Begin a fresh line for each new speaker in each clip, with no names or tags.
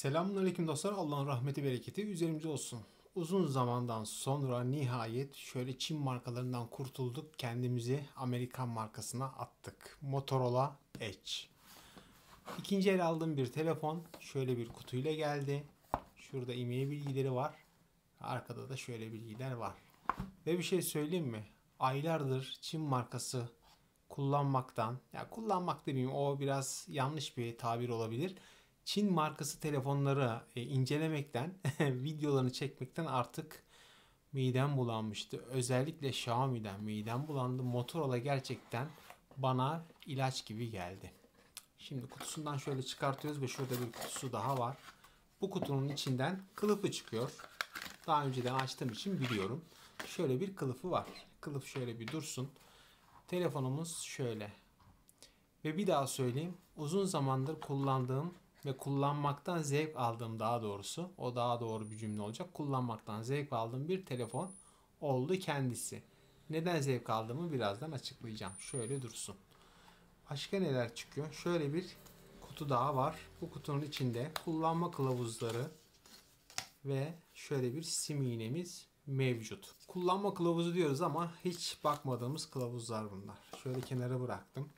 Selamünaleyküm dostlar. Allah'ın rahmeti bereketi üzerimize olsun. Uzun zamandan sonra nihayet şöyle Çin markalarından kurtulduk. Kendimizi Amerikan markasına attık. Motorola Edge. İkinci el aldığım bir telefon. Şöyle bir kutuyla geldi. Şurada IMEI bilgileri var. Arkada da şöyle bilgiler var. Ve bir şey söyleyeyim mi? Aylardır Çin markası kullanmaktan, ya kullanmak demeyeyim o biraz yanlış bir tabir olabilir Çin markası telefonları e, incelemekten, videolarını çekmekten artık midem bulanmıştı. Özellikle Xiaomi'den midem bulandı. Motorola gerçekten bana ilaç gibi geldi. Şimdi kutusundan şöyle çıkartıyoruz ve şurada bir kutusu daha var. Bu kutunun içinden kılıfı çıkıyor. Daha önceden açtığım için biliyorum. Şöyle bir kılıfı var. Kılıf şöyle bir dursun. Telefonumuz şöyle. Ve bir daha söyleyeyim. Uzun zamandır kullandığım ve kullanmaktan zevk aldığım daha doğrusu o daha doğru bir cümle olacak. Kullanmaktan zevk aldığım bir telefon oldu kendisi. Neden zevk aldığımı birazdan açıklayacağım. Şöyle dursun. Başka neler çıkıyor? Şöyle bir kutu daha var. Bu kutunun içinde kullanma kılavuzları ve şöyle bir sim iğnemiz mevcut. Kullanma kılavuzu diyoruz ama hiç bakmadığımız kılavuzlar bunlar. Şöyle kenara bıraktım.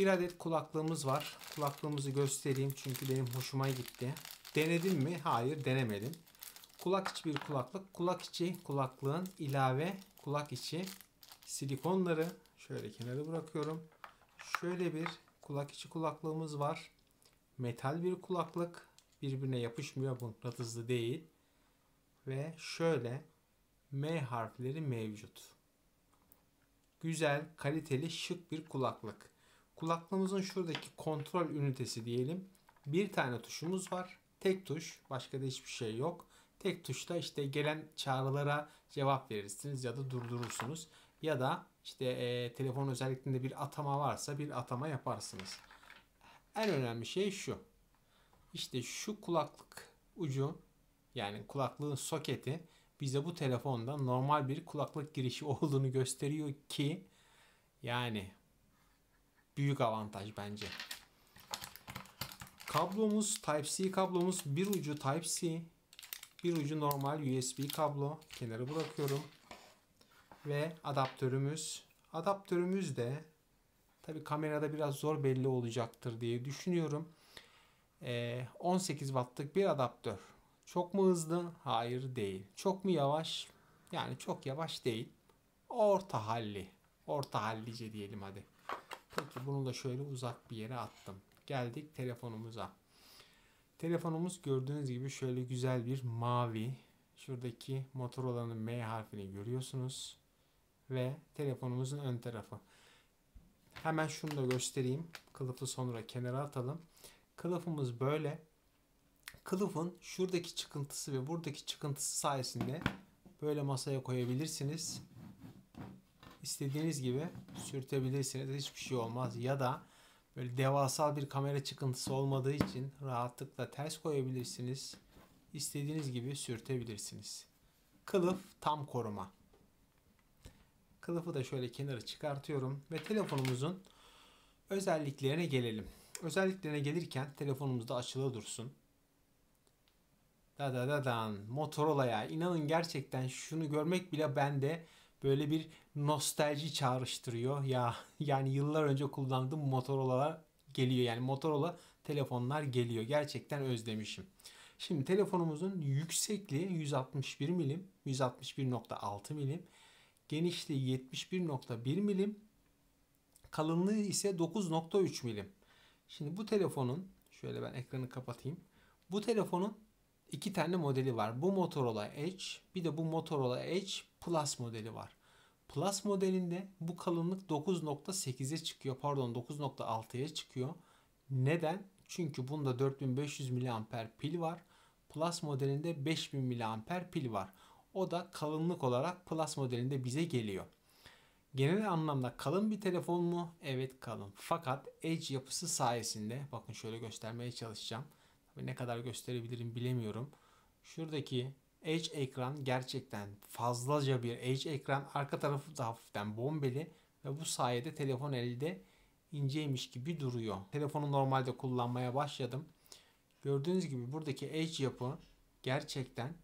Bir adet kulaklığımız var. Kulaklığımızı göstereyim çünkü benim hoşuma gitti. Denedim mi? Hayır denemedim. Kulak içi bir kulaklık. Kulak içi kulaklığın ilave kulak içi silikonları şöyle kenara bırakıyorum. Şöyle bir kulak içi kulaklığımız var. Metal bir kulaklık. Birbirine yapışmıyor. Mıknatıslı değil. Ve şöyle M harfleri mevcut. Güzel, kaliteli, şık bir kulaklık. Kulaklığımızın şuradaki kontrol ünitesi diyelim. Bir tane tuşumuz var. Tek tuş. Başka da hiçbir şey yok. Tek tuşla işte gelen çağrılara cevap verirsiniz ya da durdurursunuz. Ya da işte e, telefon özelliklerinde bir atama varsa bir atama yaparsınız. En önemli şey şu. İşte şu kulaklık ucu yani kulaklığın soketi bize bu telefonda normal bir kulaklık girişi olduğunu gösteriyor ki yani büyük avantaj bence. Kablomuz Type-C kablomuz bir ucu Type-C bir ucu normal USB kablo kenarı bırakıyorum ve adaptörümüz adaptörümüz de tabi kamerada biraz zor belli olacaktır diye düşünüyorum 18 ee, wattlık bir adaptör çok mu hızlı hayır değil çok mu yavaş yani çok yavaş değil orta halli orta hallice diyelim hadi Peki bunu da şöyle uzak bir yere attım. Geldik telefonumuza. Telefonumuz gördüğünüz gibi şöyle güzel bir mavi. Şuradaki Motorola'nın M harfini görüyorsunuz. Ve telefonumuzun ön tarafı. Hemen şunu da göstereyim. Kılıfı sonra kenara atalım. Kılıfımız böyle. Kılıfın şuradaki çıkıntısı ve buradaki çıkıntısı sayesinde böyle masaya koyabilirsiniz istediğiniz gibi sürtebilirsiniz. Hiçbir şey olmaz. Ya da böyle devasal bir kamera çıkıntısı olmadığı için rahatlıkla ters koyabilirsiniz. İstediğiniz gibi sürtebilirsiniz. Kılıf tam koruma. Kılıfı da şöyle kenara çıkartıyorum ve telefonumuzun özelliklerine gelelim. Özelliklerine gelirken telefonumuzda açılı dursun. Da da da dan Motorola'ya inanın gerçekten şunu görmek bile bende böyle bir nostalji çağrıştırıyor. Ya yani yıllar önce kullandığım Motorola'lar geliyor. Yani Motorola telefonlar geliyor. Gerçekten özlemişim. Şimdi telefonumuzun yüksekliği 161 milim, 161.6 milim, genişliği 71.1 milim, kalınlığı ise 9.3 milim. Şimdi bu telefonun, şöyle ben ekranı kapatayım. Bu telefonun iki tane modeli var. Bu Motorola Edge, bir de bu Motorola Edge Plus modeli var. Plus modelinde bu kalınlık 9.8'e çıkıyor. Pardon 9.6'ya çıkıyor. Neden? Çünkü bunda 4500 mAh pil var. Plus modelinde 5000 mAh pil var. O da kalınlık olarak Plus modelinde bize geliyor. Genel anlamda kalın bir telefon mu? Evet kalın. Fakat Edge yapısı sayesinde bakın şöyle göstermeye çalışacağım. Tabii ne kadar gösterebilirim bilemiyorum. Şuradaki H ekran gerçekten fazlaca bir H ekran. Arka tarafı da hafiften bombeli ve bu sayede telefon elde inceymiş gibi duruyor. Telefonu normalde kullanmaya başladım. Gördüğünüz gibi buradaki H yapı gerçekten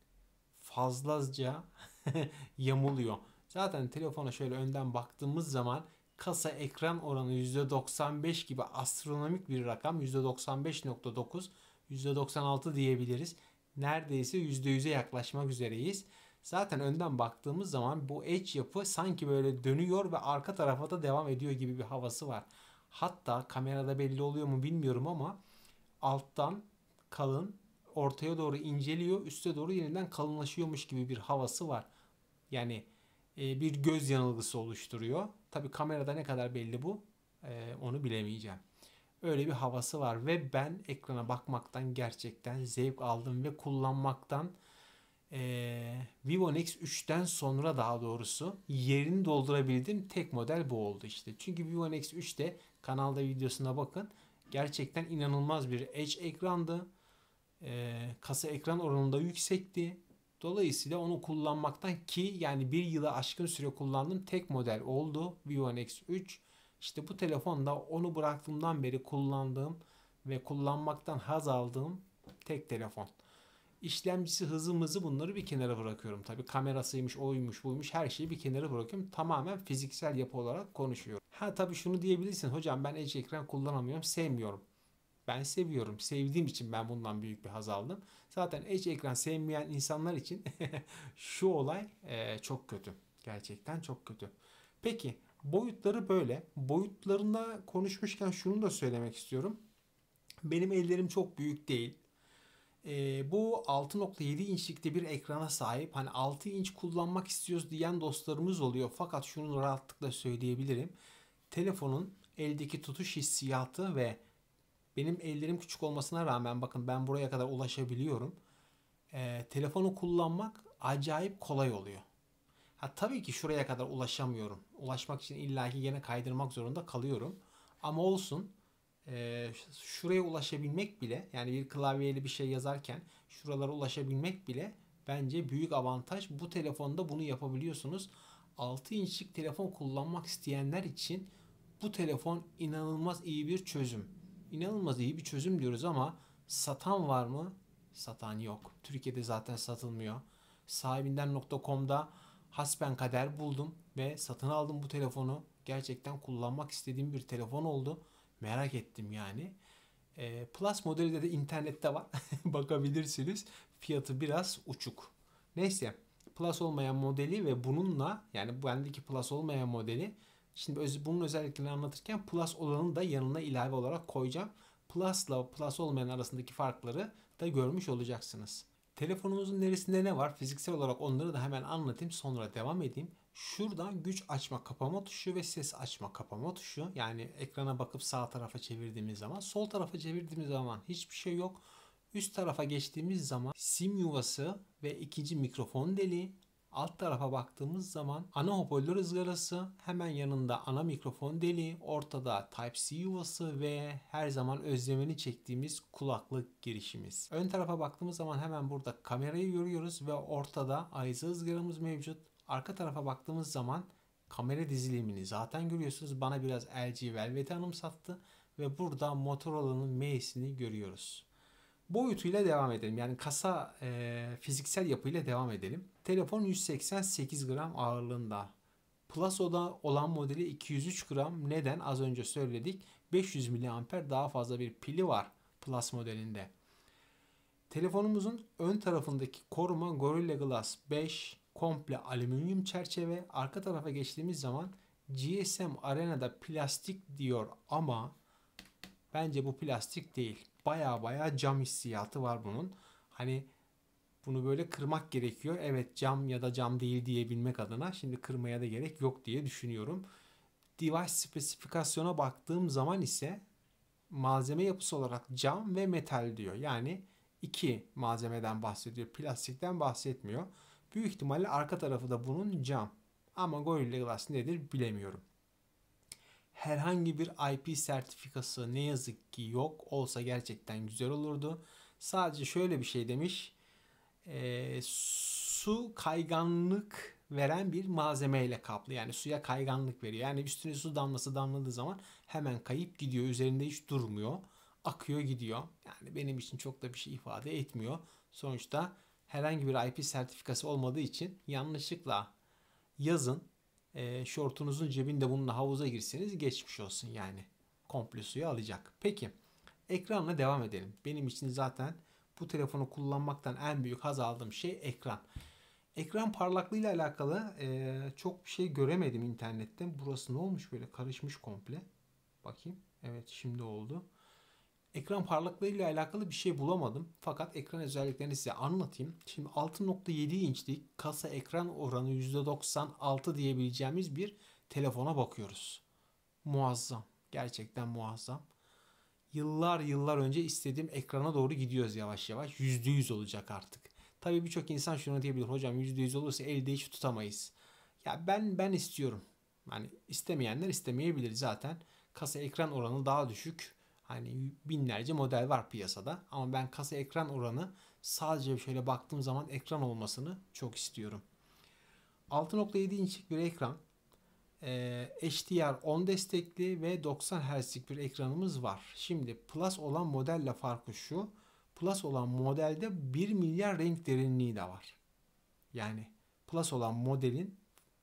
fazlaca yamuluyor. Zaten telefona şöyle önden baktığımız zaman kasa ekran oranı %95 gibi astronomik bir rakam. %95.9, %96 diyebiliriz neredeyse %100'e yaklaşmak üzereyiz. Zaten önden baktığımız zaman bu edge yapı sanki böyle dönüyor ve arka tarafa da devam ediyor gibi bir havası var. Hatta kamerada belli oluyor mu bilmiyorum ama alttan kalın ortaya doğru inceliyor üste doğru yeniden kalınlaşıyormuş gibi bir havası var. Yani e, bir göz yanılgısı oluşturuyor. Tabi kamerada ne kadar belli bu e, onu bilemeyeceğim. Öyle bir havası var ve ben ekrana bakmaktan gerçekten zevk aldım ve kullanmaktan e, Vivo x 3'ten sonra daha doğrusu yerini doldurabildiğim tek model bu oldu işte. Çünkü Vivo Nex 3'te kanalda videosuna bakın gerçekten inanılmaz bir edge ekrandı. E, kasa ekran oranında yüksekti. Dolayısıyla onu kullanmaktan ki yani bir yıla aşkın süre kullandım tek model oldu Vivo x 3. İşte bu telefon da onu bıraktığımdan beri kullandığım ve kullanmaktan haz aldığım tek telefon. İşlemcisi hızımızı bunları bir kenara bırakıyorum. Tabi kamerasıymış, oymuş, buymuş her şeyi bir kenara bırakıyorum. Tamamen fiziksel yapı olarak konuşuyorum. Ha tabi şunu diyebilirsin. Hocam ben Edge ekran kullanamıyorum, sevmiyorum. Ben seviyorum. Sevdiğim için ben bundan büyük bir haz aldım. Zaten Edge ekran sevmeyen insanlar için şu olay e, çok kötü. Gerçekten çok kötü. Peki Boyutları böyle. Boyutlarında konuşmuşken şunu da söylemek istiyorum. Benim ellerim çok büyük değil. E, bu 6.7 inçlikte bir ekrana sahip. Hani 6 inç kullanmak istiyoruz diyen dostlarımız oluyor. Fakat şunu rahatlıkla söyleyebilirim. Telefonun eldeki tutuş hissiyatı ve benim ellerim küçük olmasına rağmen bakın ben buraya kadar ulaşabiliyorum. E, telefonu kullanmak acayip kolay oluyor. Ha, tabii ki şuraya kadar ulaşamıyorum. Ulaşmak için illaki gene kaydırmak zorunda kalıyorum. Ama olsun e, şuraya ulaşabilmek bile yani bir klavyeli bir şey yazarken şuralara ulaşabilmek bile bence büyük avantaj. Bu telefonda bunu yapabiliyorsunuz. 6 inçlik telefon kullanmak isteyenler için bu telefon inanılmaz iyi bir çözüm. İnanılmaz iyi bir çözüm diyoruz ama satan var mı? Satan yok. Türkiye'de zaten satılmıyor. Sahibinden.com'da hasben kader buldum ve satın aldım bu telefonu. Gerçekten kullanmak istediğim bir telefon oldu. Merak ettim yani. E, Plus modeli de, de internette var. Bakabilirsiniz. Fiyatı biraz uçuk. Neyse. Plus olmayan modeli ve bununla yani bendeki Plus olmayan modeli şimdi öz, bunun özelliklerini anlatırken Plus olanı da yanına ilave olarak koyacağım. Plus'la Plus olmayan arasındaki farkları da görmüş olacaksınız. Telefonumuzun neresinde ne var? Fiziksel olarak onları da hemen anlatayım sonra devam edeyim. Şuradan güç açma kapama tuşu ve ses açma kapama tuşu. Yani ekrana bakıp sağ tarafa çevirdiğimiz zaman, sol tarafa çevirdiğimiz zaman hiçbir şey yok. Üst tarafa geçtiğimiz zaman sim yuvası ve ikinci mikrofon deliği Alt tarafa baktığımız zaman ana hoparlör ızgarası, hemen yanında ana mikrofon deliği, ortada Type-C yuvası ve her zaman özlemini çektiğimiz kulaklık girişimiz. Ön tarafa baktığımız zaman hemen burada kamerayı görüyoruz ve ortada ayza ızgaramız mevcut. Arka tarafa baktığımız zaman kamera dizilimini zaten görüyorsunuz. Bana biraz LG Velvet'i anımsattı ve burada Motorola'nın M'sini görüyoruz boyutuyla devam edelim. Yani kasa e, fiziksel yapıyla devam edelim. Telefon 188 gram ağırlığında. Plus oda olan modeli 203 gram. Neden? Az önce söyledik. 500 miliamper daha fazla bir pili var Plus modelinde. Telefonumuzun ön tarafındaki koruma Gorilla Glass 5 komple alüminyum çerçeve. Arka tarafa geçtiğimiz zaman GSM Arena'da plastik diyor ama bence bu plastik değil baya baya cam hissiyatı var bunun. Hani bunu böyle kırmak gerekiyor. Evet cam ya da cam değil diyebilmek adına şimdi kırmaya da gerek yok diye düşünüyorum. Device spesifikasyona baktığım zaman ise malzeme yapısı olarak cam ve metal diyor. Yani iki malzemeden bahsediyor. Plastikten bahsetmiyor. Büyük ihtimalle arka tarafı da bunun cam. Ama Gorilla Glass nedir bilemiyorum herhangi bir IP sertifikası ne yazık ki yok. Olsa gerçekten güzel olurdu. Sadece şöyle bir şey demiş. E, su kayganlık veren bir malzemeyle kaplı. Yani suya kayganlık veriyor. Yani üstüne su damlası damladığı zaman hemen kayıp gidiyor. Üzerinde hiç durmuyor. Akıyor gidiyor. Yani benim için çok da bir şey ifade etmiyor. Sonuçta herhangi bir IP sertifikası olmadığı için yanlışlıkla yazın e, şortunuzun cebinde bununla havuza girseniz geçmiş olsun yani. Komple suyu alacak. Peki ekranla devam edelim. Benim için zaten bu telefonu kullanmaktan en büyük haz aldığım şey ekran. Ekran parlaklığı ile alakalı e, çok bir şey göremedim internette. Burası ne olmuş böyle karışmış komple. Bakayım. Evet şimdi oldu. Ekran parlaklığıyla alakalı bir şey bulamadım. Fakat ekran özelliklerini size anlatayım. Şimdi 6.7 inçlik kasa ekran oranı %96 diyebileceğimiz bir telefona bakıyoruz. Muazzam. Gerçekten muazzam. Yıllar yıllar önce istediğim ekrana doğru gidiyoruz yavaş yavaş. %100 olacak artık. Tabii birçok insan şunu diyebilir. Hocam %100 olursa elde hiç tutamayız. Ya ben ben istiyorum. Yani istemeyenler istemeyebilir zaten. Kasa ekran oranı daha düşük Hani binlerce model var piyasada ama ben kasa ekran oranı sadece şöyle baktığım zaman ekran olmasını çok istiyorum. 6.7 inçlik bir ekran. E, HDR10 destekli ve 90 Hz'lik bir ekranımız var. Şimdi Plus olan modelle farkı şu. Plus olan modelde 1 milyar renk derinliği de var. Yani Plus olan modelin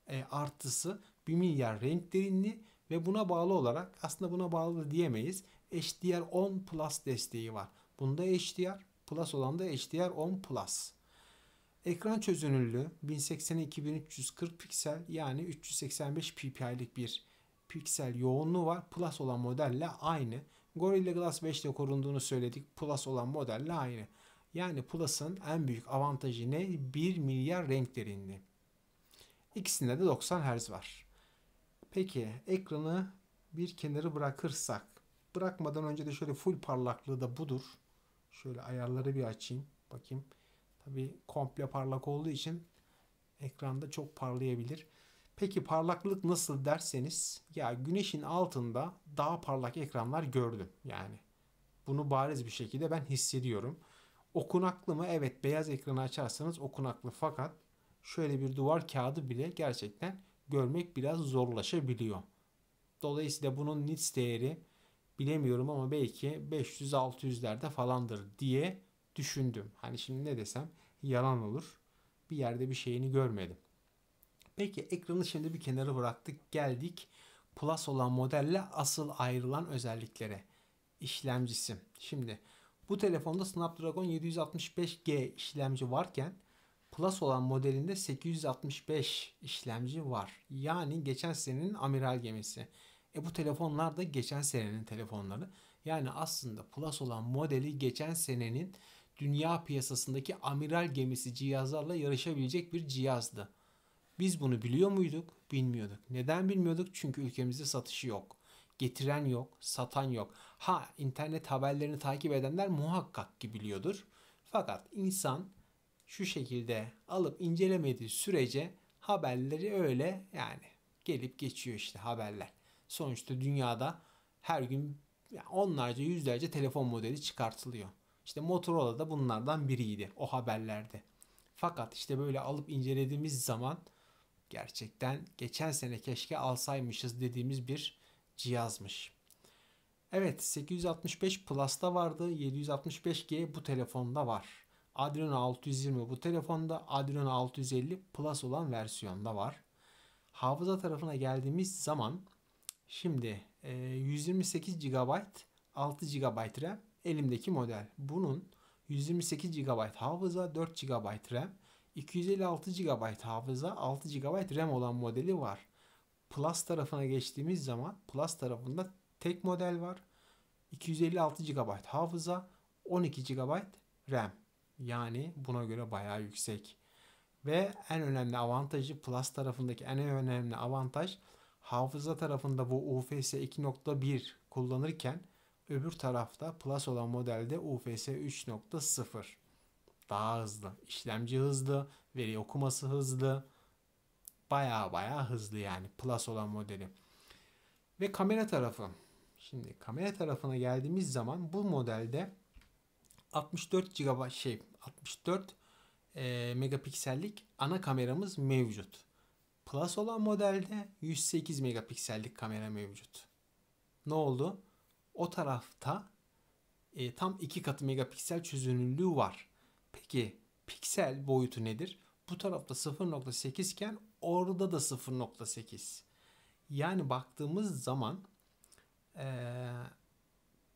e, artısı 1 milyar renk derinliği ve buna bağlı olarak aslında buna bağlı da diyemeyiz. HDR 10 Plus desteği var. Bunda HDR Plus olan da HDR 10 Plus. Ekran çözünürlüğü 1080-2340 piksel yani 385 ppi'lik bir piksel yoğunluğu var. Plus olan modelle aynı. Gorilla Glass 5 ile korunduğunu söyledik. Plus olan modelle aynı. Yani Plus'ın en büyük avantajı ne? 1 milyar renk derinliği. İkisinde de 90 Hz var. Peki ekranı bir kenarı bırakırsak bırakmadan önce de şöyle full parlaklığı da budur. Şöyle ayarları bir açayım. Bakayım. Tabi komple parlak olduğu için ekranda çok parlayabilir. Peki parlaklık nasıl derseniz ya güneşin altında daha parlak ekranlar gördüm yani. Bunu bariz bir şekilde ben hissediyorum. Okunaklı mı? Evet beyaz ekranı açarsanız okunaklı fakat şöyle bir duvar kağıdı bile gerçekten görmek biraz zorlaşabiliyor. Dolayısıyla bunun nits değeri bilemiyorum ama belki 500-600'lerde falandır diye düşündüm. Hani şimdi ne desem yalan olur. Bir yerde bir şeyini görmedim. Peki ekranı şimdi bir kenara bıraktık. Geldik Plus olan modelle asıl ayrılan özelliklere. İşlemcisi. Şimdi bu telefonda Snapdragon 765G işlemci varken Plus olan modelinde 865 işlemci var. Yani geçen senenin amiral gemisi. E bu telefonlar da geçen senenin telefonları. Yani aslında Plus olan modeli geçen senenin dünya piyasasındaki amiral gemisi cihazlarla yarışabilecek bir cihazdı. Biz bunu biliyor muyduk? Bilmiyorduk. Neden bilmiyorduk? Çünkü ülkemizde satışı yok. Getiren yok, satan yok. Ha internet haberlerini takip edenler muhakkak ki biliyordur. Fakat insan şu şekilde alıp incelemediği sürece haberleri öyle yani gelip geçiyor işte haberler. Sonuçta dünyada her gün onlarca yüzlerce telefon modeli çıkartılıyor. İşte Motorola da bunlardan biriydi o haberlerde. Fakat işte böyle alıp incelediğimiz zaman gerçekten geçen sene keşke alsaymışız dediğimiz bir cihazmış. Evet 865 Plus'ta vardı 765G bu telefonda var. Adreno 620 bu telefonda Adreno 650 Plus olan versiyonda var. Hafıza tarafına geldiğimiz zaman Şimdi 128 GB 6 GB RAM elimdeki model. Bunun 128 GB hafıza 4 GB RAM 256 GB hafıza 6 GB RAM olan modeli var. Plus tarafına geçtiğimiz zaman Plus tarafında tek model var. 256 GB hafıza 12 GB RAM. Yani buna göre bayağı yüksek. Ve en önemli avantajı Plus tarafındaki en önemli avantaj hafıza tarafında bu UFS 2.1 kullanırken öbür tarafta Plus olan modelde UFS 3.0 daha hızlı. işlemci hızlı, veri okuması hızlı. Baya baya hızlı yani Plus olan modeli. Ve kamera tarafı. Şimdi kamera tarafına geldiğimiz zaman bu modelde 64 GB şey 64 e, megapiksellik ana kameramız mevcut. Plus olan modelde 108 megapiksellik kamera mevcut. Ne oldu? O tarafta e, tam iki katı megapiksel çözünürlüğü var. Peki piksel boyutu nedir? Bu tarafta 0.8 iken orada da 0.8. Yani baktığımız zaman e,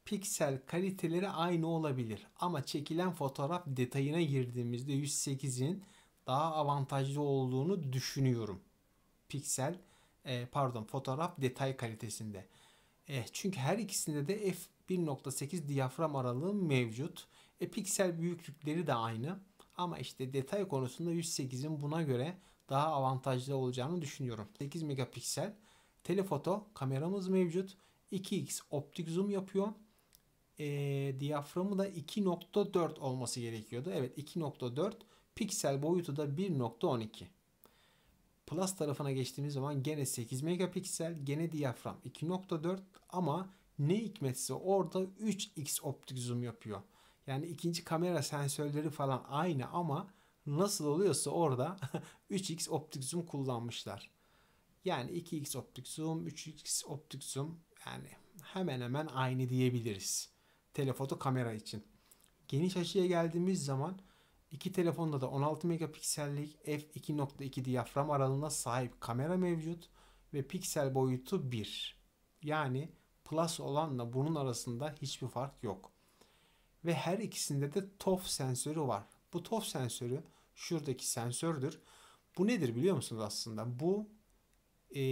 piksel kaliteleri aynı olabilir. Ama çekilen fotoğraf detayına girdiğimizde 108'in daha avantajlı olduğunu düşünüyorum piksel e, pardon fotoğraf detay kalitesinde. E, çünkü her ikisinde de f1.8 diyafram aralığı mevcut. E, piksel büyüklükleri de aynı. Ama işte detay konusunda 108'in buna göre daha avantajlı olacağını düşünüyorum. 8 megapiksel telefoto kameramız mevcut. 2x optik zoom yapıyor. E, diyaframı da 2.4 olması gerekiyordu. Evet 2.4 piksel boyutu da 1.12. Plus tarafına geçtiğimiz zaman gene 8 megapiksel, gene diyafram 2.4 ama ne hikmetse orada 3x optik zoom yapıyor. Yani ikinci kamera sensörleri falan aynı ama nasıl oluyorsa orada 3x optik zoom kullanmışlar. Yani 2x optik zoom, 3x optik zoom yani hemen hemen aynı diyebiliriz. Telefoto kamera için. Geniş açıya geldiğimiz zaman İki telefonda da 16 megapiksellik f2.2 diyafram aralığına sahip kamera mevcut ve piksel boyutu 1. Yani Plus olanla bunun arasında hiçbir fark yok. Ve her ikisinde de TOF sensörü var. Bu TOF sensörü şuradaki sensördür. Bu nedir biliyor musunuz aslında? Bu e,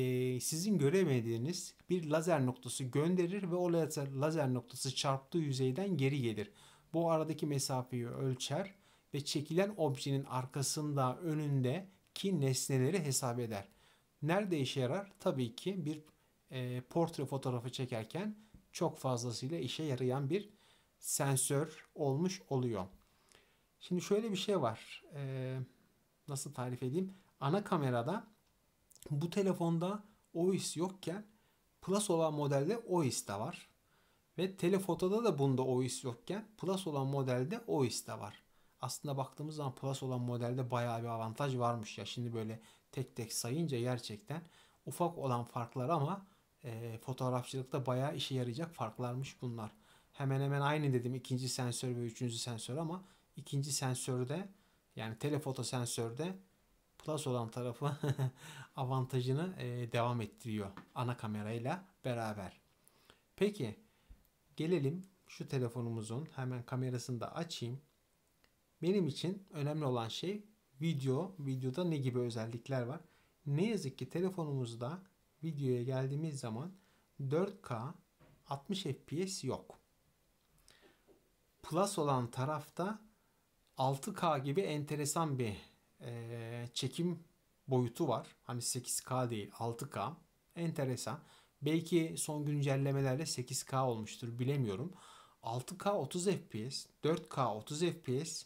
sizin göremediğiniz bir lazer noktası gönderir ve o lazer, lazer noktası çarptığı yüzeyden geri gelir. Bu aradaki mesafeyi ölçer ve çekilen objenin arkasında önündeki nesneleri hesap eder. Nerede işe yarar? Tabii ki bir e, portre fotoğrafı çekerken çok fazlasıyla işe yarayan bir sensör olmuş oluyor. Şimdi şöyle bir şey var. E, nasıl tarif edeyim? Ana kamerada bu telefonda OIS yokken Plus olan modelde OIS de var. Ve telefotoda da bunda OIS yokken Plus olan modelde OIS de var aslında baktığımız zaman Plus olan modelde bayağı bir avantaj varmış ya. Şimdi böyle tek tek sayınca gerçekten ufak olan farklar ama e, fotoğrafçılıkta bayağı işe yarayacak farklarmış bunlar. Hemen hemen aynı dedim ikinci sensör ve üçüncü sensör ama ikinci sensörde yani telefoto sensörde Plus olan tarafı avantajını e, devam ettiriyor ana kamerayla beraber. Peki gelelim şu telefonumuzun hemen kamerasını da açayım. Benim için önemli olan şey video. Videoda ne gibi özellikler var? Ne yazık ki telefonumuzda videoya geldiğimiz zaman 4K 60 FPS yok. Plus olan tarafta 6K gibi enteresan bir e, çekim boyutu var. Hani 8K değil 6K. Enteresan. Belki son güncellemelerle 8K olmuştur bilemiyorum. 6K 30 FPS, 4K 30 FPS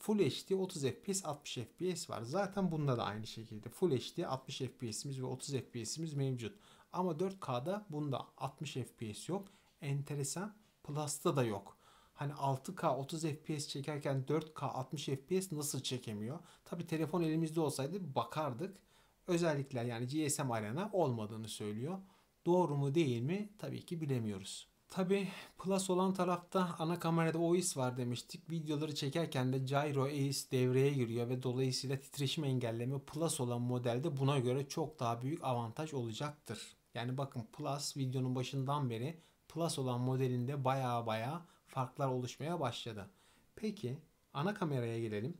Full HD 30 FPS 60 FPS var. Zaten bunda da aynı şekilde Full HD 60 FPS'imiz ve 30 FPS'imiz mevcut. Ama 4K'da bunda 60 FPS yok. Enteresan Plus'ta da yok. Hani 6K 30 FPS çekerken 4K 60 FPS nasıl çekemiyor? Tabi telefon elimizde olsaydı bakardık. Özellikler yani GSM Arena olmadığını söylüyor. Doğru mu değil mi? Tabii ki bilemiyoruz. Tabi plus olan tarafta ana kamerada OIS var demiştik. Videoları çekerken de Gyro AIS devreye giriyor ve dolayısıyla titreşim engelleme plus olan modelde buna göre çok daha büyük avantaj olacaktır. Yani bakın plus videonun başından beri plus olan modelinde baya baya farklar oluşmaya başladı. Peki ana kameraya gelelim.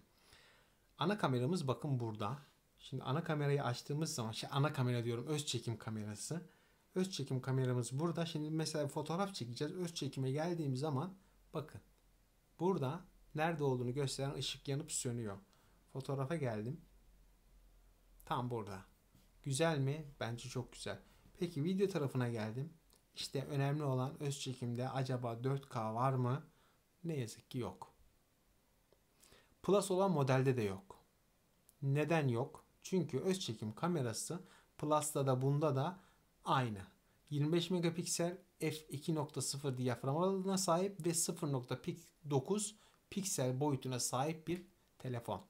Ana kameramız bakın burada. Şimdi ana kamerayı açtığımız zaman şey ana kamera diyorum öz çekim kamerası. Öz çekim kameramız burada. Şimdi mesela fotoğraf çekeceğiz. Öz çekime geldiğim zaman bakın. Burada nerede olduğunu gösteren ışık yanıp sönüyor. Fotoğrafa geldim. Tam burada. Güzel mi? Bence çok güzel. Peki video tarafına geldim. İşte önemli olan öz çekimde acaba 4K var mı? Ne yazık ki yok. Plus olan modelde de yok. Neden yok? Çünkü öz çekim kamerası Plus'ta da bunda da aynı. 25 megapiksel f2.0 diyafram aralığına sahip ve 0.9 piksel boyutuna sahip bir telefon.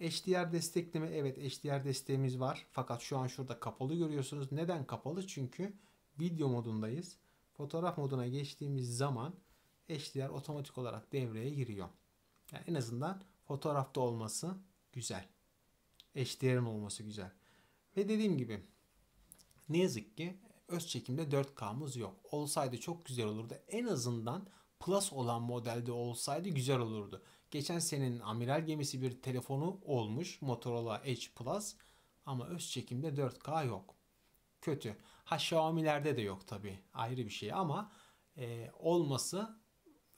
HDR destekleme evet HDR desteğimiz var. Fakat şu an şurada kapalı görüyorsunuz. Neden kapalı? Çünkü video modundayız. Fotoğraf moduna geçtiğimiz zaman HDR otomatik olarak devreye giriyor. Yani en azından fotoğrafta olması güzel. HDR'in olması güzel. Ve dediğim gibi ne yazık ki öz çekimde 4K'mız yok. Olsaydı çok güzel olurdu. En azından Plus olan modelde olsaydı güzel olurdu. Geçen senenin amiral gemisi bir telefonu olmuş Motorola Edge Plus ama öz çekimde 4K yok. Kötü. Ha Xiaomi'lerde de yok tabi ayrı bir şey ama e, olması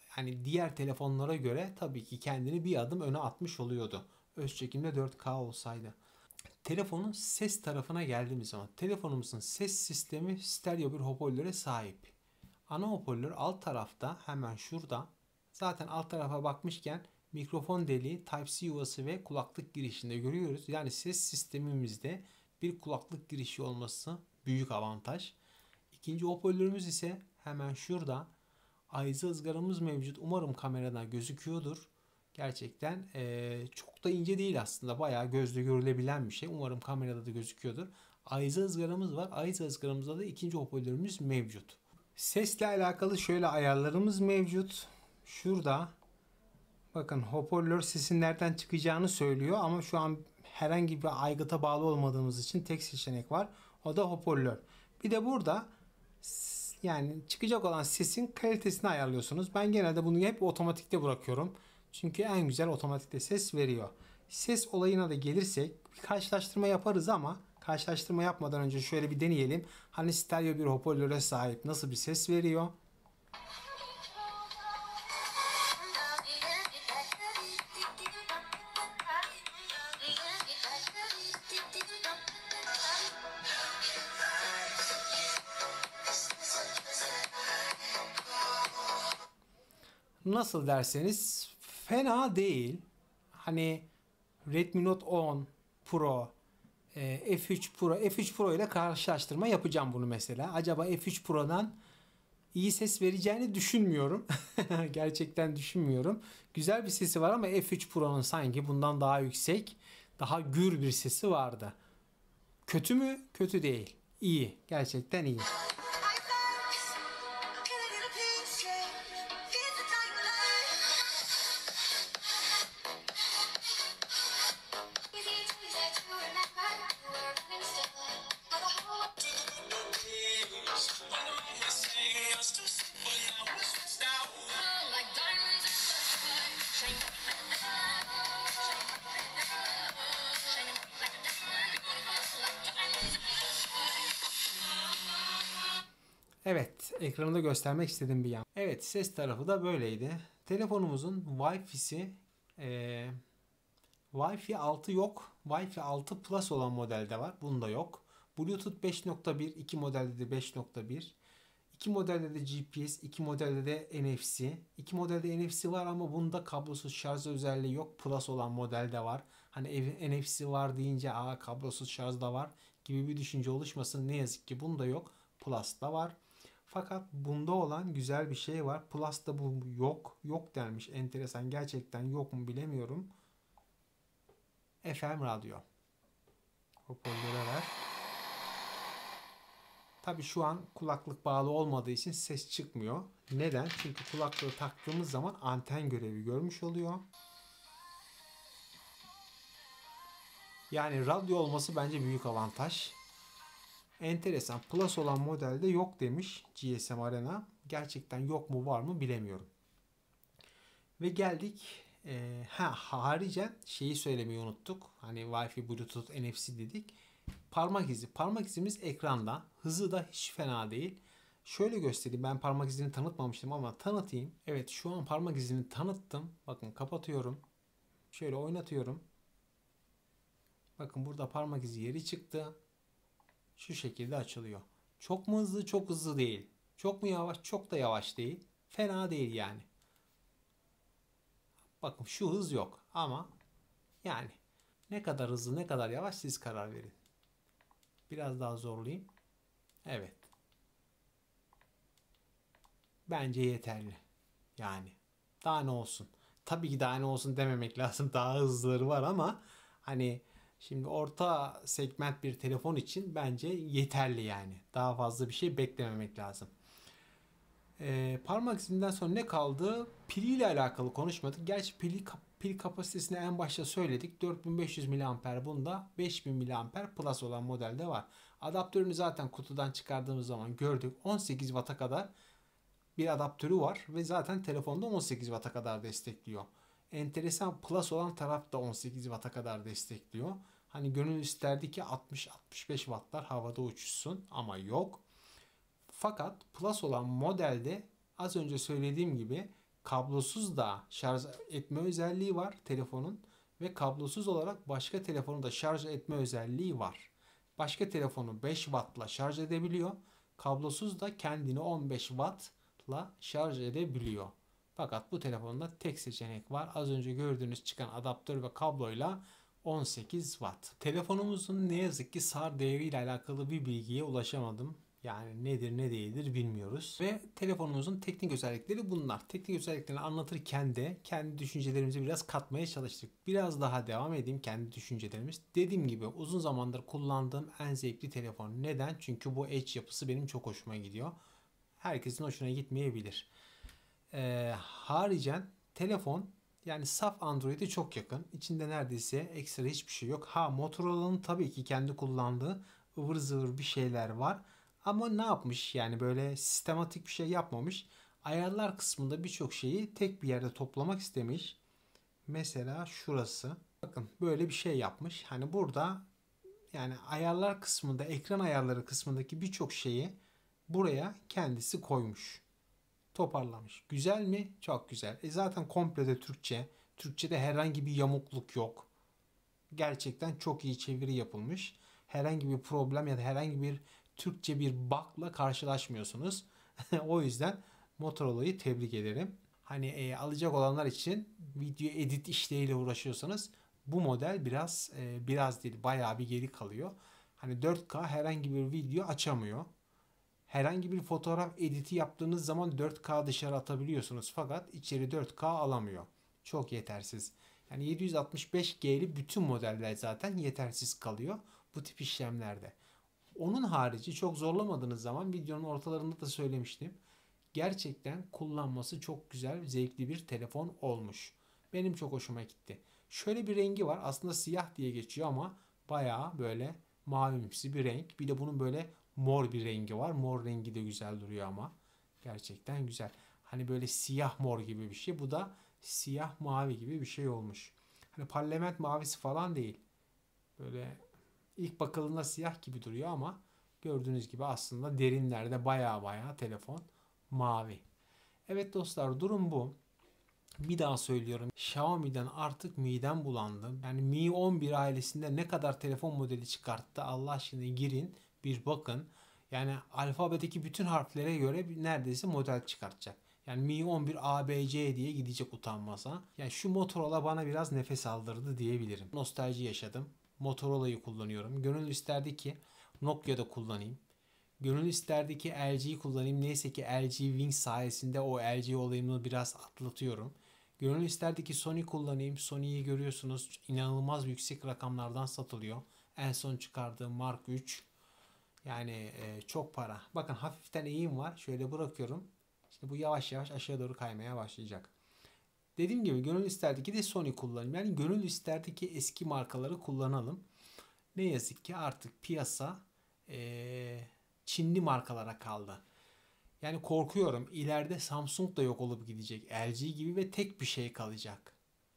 hani diğer telefonlara göre tabii ki kendini bir adım öne atmış oluyordu. Öz çekimde 4K olsaydı telefonun ses tarafına geldiğimiz zaman telefonumuzun ses sistemi stereo bir hoparlöre sahip. Ana hoparlör alt tarafta hemen şurada. Zaten alt tarafa bakmışken mikrofon deliği, Type-C yuvası ve kulaklık girişinde görüyoruz. Yani ses sistemimizde bir kulaklık girişi olması büyük avantaj. İkinci hoparlörümüz ise hemen şurada. Ayzı ızgaramız mevcut. Umarım kamerada gözüküyordur. Gerçekten e, çok da ince değil aslında. Bayağı gözle görülebilen bir şey. Umarım kamerada da gözüküyordur. Ayza ızgaramız var. Ayza ızgaramızda da ikinci hoparlörümüz mevcut. Sesle alakalı şöyle ayarlarımız mevcut. Şurada bakın hoparlör sesin nereden çıkacağını söylüyor ama şu an herhangi bir aygıta bağlı olmadığımız için tek seçenek var. O da hoparlör. Bir de burada yani çıkacak olan sesin kalitesini ayarlıyorsunuz. Ben genelde bunu hep otomatikte bırakıyorum. Çünkü en güzel otomatikte ses veriyor. Ses olayına da gelirsek bir karşılaştırma yaparız ama karşılaştırma yapmadan önce şöyle bir deneyelim. Hani stereo bir hoparlöre sahip nasıl bir ses veriyor? Nasıl derseniz fena değil. Hani Redmi Note 10 Pro, e, F3 Pro, F3 Pro ile karşılaştırma yapacağım bunu mesela. Acaba F3 Pro'dan iyi ses vereceğini düşünmüyorum. Gerçekten düşünmüyorum. Güzel bir sesi var ama F3 Pro'nun sanki bundan daha yüksek, daha gür bir sesi vardı. Kötü mü? Kötü değil. İyi. Gerçekten iyi. ekranda göstermek istediğim bir yan. Evet ses tarafı da böyleydi. Telefonumuzun Wi-Fi'si e, Wi-Fi 6 yok. Wi-Fi 6 Plus olan modelde var. Bunda yok. Bluetooth 5.1 iki modelde de 5.1 iki modelde de GPS, iki modelde de NFC. iki modelde NFC var ama bunda kablosuz şarj özelliği yok. Plus olan modelde var. Hani ev, NFC var deyince aa kablosuz şarj da var gibi bir düşünce oluşmasın. Ne yazık ki bunda yok. Plus da var. Fakat bunda olan güzel bir şey var. Plus'ta bu yok. Yok dermiş. Enteresan. Gerçekten yok mu bilemiyorum. FM radyo. Hoparlöre ver. Tabi şu an kulaklık bağlı olmadığı için ses çıkmıyor. Neden? Çünkü kulaklığı taktığımız zaman anten görevi görmüş oluyor. Yani radyo olması bence büyük avantaj. Enteresan. Plus olan modelde yok demiş GSM Arena. Gerçekten yok mu var mı bilemiyorum. Ve geldik. E, ha haricen şeyi söylemeyi unuttuk. Hani Wi-Fi, Bluetooth, NFC dedik. Parmak izi. Parmak izimiz ekranda. Hızı da hiç fena değil. Şöyle göstereyim. Ben parmak izini tanıtmamıştım ama tanıtayım. Evet şu an parmak izini tanıttım. Bakın kapatıyorum. Şöyle oynatıyorum. Bakın burada parmak izi yeri çıktı şu şekilde açılıyor. Çok mu hızlı? Çok hızlı değil. Çok mu yavaş? Çok da yavaş değil. Fena değil yani. Bakın şu hız yok ama yani ne kadar hızlı ne kadar yavaş siz karar verin. Biraz daha zorlayayım. Evet. Bence yeterli. Yani daha ne olsun. Tabii ki daha ne olsun dememek lazım. Daha hızlıları var ama hani Şimdi orta segment bir telefon için bence yeterli yani. Daha fazla bir şey beklememek lazım. Ee, parmak izinden sonra ne kaldı? ile alakalı konuşmadık. Gerçi pili, pil kapasitesini en başta söyledik. 4500 mAh bunda 5000 mAh plus olan modelde var. Adaptörünü zaten kutudan çıkardığımız zaman gördük. 18 Watt'a kadar bir adaptörü var ve zaten telefonda 18 Watt'a kadar destekliyor. Enteresan plus olan taraf da 18 Watt'a kadar destekliyor. Hani gönül isterdi ki 60-65 wattlar havada uçuşsun ama yok. Fakat Plus olan modelde az önce söylediğim gibi kablosuz da şarj etme özelliği var telefonun ve kablosuz olarak başka telefonu da şarj etme özelliği var. Başka telefonu 5 wattla şarj edebiliyor. Kablosuz da kendini 15 wattla şarj edebiliyor. Fakat bu telefonda tek seçenek var. Az önce gördüğünüz çıkan adaptör ve kabloyla 18 Watt. Telefonumuzun ne yazık ki SAR değeriyle alakalı bir bilgiye ulaşamadım. Yani nedir ne değildir bilmiyoruz. Ve telefonumuzun teknik özellikleri bunlar. Teknik özelliklerini anlatırken de kendi düşüncelerimizi biraz katmaya çalıştık. Biraz daha devam edeyim kendi düşüncelerimiz. Dediğim gibi uzun zamandır kullandığım en zevkli telefon. Neden? Çünkü bu Edge yapısı benim çok hoşuma gidiyor. Herkesin hoşuna gitmeyebilir. Ee, haricen telefon yani saf Android'e çok yakın. İçinde neredeyse ekstra hiçbir şey yok. Ha Motorola'nın tabii ki kendi kullandığı ıvır zıvır bir şeyler var. Ama ne yapmış yani böyle sistematik bir şey yapmamış. Ayarlar kısmında birçok şeyi tek bir yerde toplamak istemiş. Mesela şurası. Bakın böyle bir şey yapmış. Hani burada yani ayarlar kısmında ekran ayarları kısmındaki birçok şeyi buraya kendisi koymuş toparlamış. Güzel mi? Çok güzel. E zaten komple de Türkçe. Türkçe'de herhangi bir yamukluk yok. Gerçekten çok iyi çeviri yapılmış. Herhangi bir problem ya da herhangi bir Türkçe bir bakla karşılaşmıyorsunuz. o yüzden Motorola'yı tebrik ederim. Hani e, alacak olanlar için video edit işleriyle uğraşıyorsanız bu model biraz e, biraz değil bayağı bir geri kalıyor. Hani 4K herhangi bir video açamıyor. Herhangi bir fotoğraf editi yaptığınız zaman 4K dışarı atabiliyorsunuz fakat içeri 4K alamıyor. Çok yetersiz. Yani 765G'li bütün modeller zaten yetersiz kalıyor bu tip işlemlerde. Onun harici çok zorlamadığınız zaman videonun ortalarında da söylemiştim. Gerçekten kullanması çok güzel, zevkli bir telefon olmuş. Benim çok hoşuma gitti. Şöyle bir rengi var. Aslında siyah diye geçiyor ama bayağı böyle mavimsi bir renk. Bir de bunun böyle Mor bir rengi var. Mor rengi de güzel duruyor ama. Gerçekten güzel. Hani böyle siyah mor gibi bir şey. Bu da siyah mavi gibi bir şey olmuş. Hani parlament mavisi falan değil. Böyle ilk bakıldığında siyah gibi duruyor ama gördüğünüz gibi aslında derinlerde baya baya telefon mavi. Evet dostlar durum bu. Bir daha söylüyorum. Xiaomi'den artık midem bulandı. Yani Mi 11 ailesinde ne kadar telefon modeli çıkarttı Allah aşkına girin bir bakın. Yani alfabedeki bütün harflere göre neredeyse model çıkartacak. Yani Mi 11 ABC diye gidecek utanmasa. Yani şu Motorola bana biraz nefes aldırdı diyebilirim. Nostalji yaşadım. Motorola'yı kullanıyorum. Gönül isterdi ki Nokia'da kullanayım. Gönül isterdi ki LG'yi kullanayım. Neyse ki LG Wing sayesinde o LG olayımını biraz atlatıyorum. Gönül isterdi ki Sony kullanayım. Sony'yi görüyorsunuz inanılmaz yüksek rakamlardan satılıyor. En son çıkardığı Mark 3 yani e, çok para. Bakın hafiften eğim var. Şöyle bırakıyorum. Şimdi bu yavaş yavaş aşağı doğru kaymaya başlayacak. Dediğim gibi gönül isterdi ki de Sony kullanayım. Yani gönül isterdi ki eski markaları kullanalım. Ne yazık ki artık piyasa e, Çinli markalara kaldı. Yani korkuyorum ileride Samsung da yok olup gidecek. LG gibi ve tek bir şey kalacak.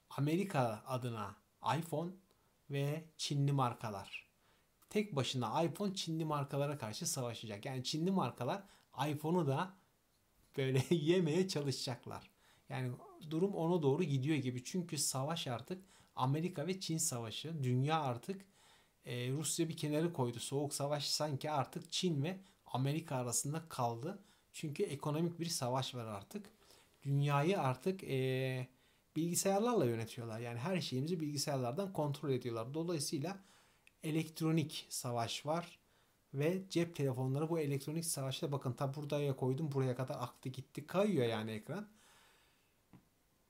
Amerika adına iPhone ve Çinli markalar tek başına iPhone Çinli markalara karşı savaşacak. Yani Çinli markalar iPhone'u da böyle yemeye çalışacaklar. Yani durum ona doğru gidiyor gibi. Çünkü savaş artık Amerika ve Çin savaşı. Dünya artık e, Rusya bir kenarı koydu. Soğuk savaş sanki artık Çin ve Amerika arasında kaldı. Çünkü ekonomik bir savaş var artık. Dünyayı artık e, bilgisayarlarla yönetiyorlar. Yani her şeyimizi bilgisayarlardan kontrol ediyorlar. Dolayısıyla elektronik savaş var ve cep telefonları bu elektronik savaşta bakın ta buraya koydum buraya kadar aktı gitti kayıyor yani ekran.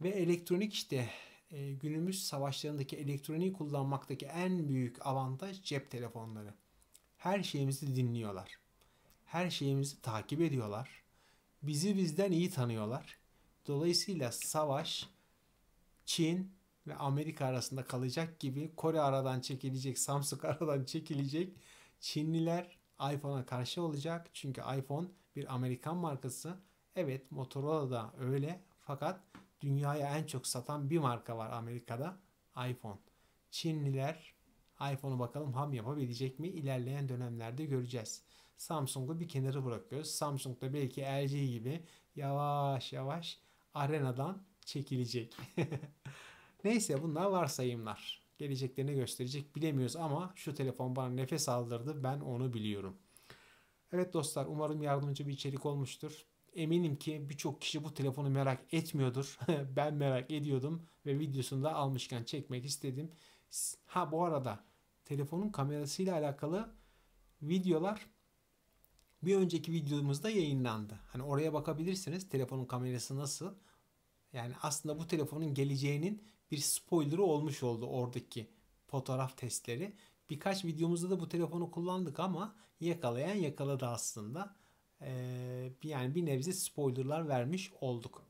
Ve elektronik işte e, günümüz savaşlarındaki elektroniği kullanmaktaki en büyük avantaj cep telefonları. Her şeyimizi dinliyorlar. Her şeyimizi takip ediyorlar. Bizi bizden iyi tanıyorlar. Dolayısıyla savaş Çin, ve Amerika arasında kalacak gibi Kore aradan çekilecek, Samsung aradan çekilecek. Çinliler iPhone'a karşı olacak. Çünkü iPhone bir Amerikan markası. Evet Motorola da öyle fakat dünyaya en çok satan bir marka var Amerika'da iPhone. Çinliler iPhone'u bakalım ham yapabilecek mi İlerleyen dönemlerde göreceğiz. Samsung'u bir kenara bırakıyoruz. Samsung da belki LG gibi yavaş yavaş arenadan çekilecek. Neyse bunlar varsayımlar. Geleceklerini gösterecek bilemiyoruz ama şu telefon bana nefes aldırdı ben onu biliyorum. Evet dostlar umarım yardımcı bir içerik olmuştur. Eminim ki birçok kişi bu telefonu merak etmiyordur. ben merak ediyordum ve videosunu da almışken çekmek istedim. Ha bu arada telefonun kamerasıyla alakalı videolar bir önceki videomuzda yayınlandı. Hani oraya bakabilirsiniz telefonun kamerası nasıl. Yani aslında bu telefonun geleceğinin bir spoiler'ı olmuş oldu oradaki fotoğraf testleri. Birkaç videomuzda da bu telefonu kullandık ama yakalayan yakaladı aslında. Ee, yani bir nebze spoilerlar vermiş olduk.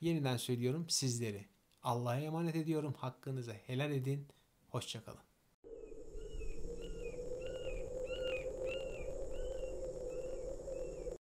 Yeniden söylüyorum sizleri. Allah'a emanet ediyorum. Hakkınızı helal edin. Hoşçakalın.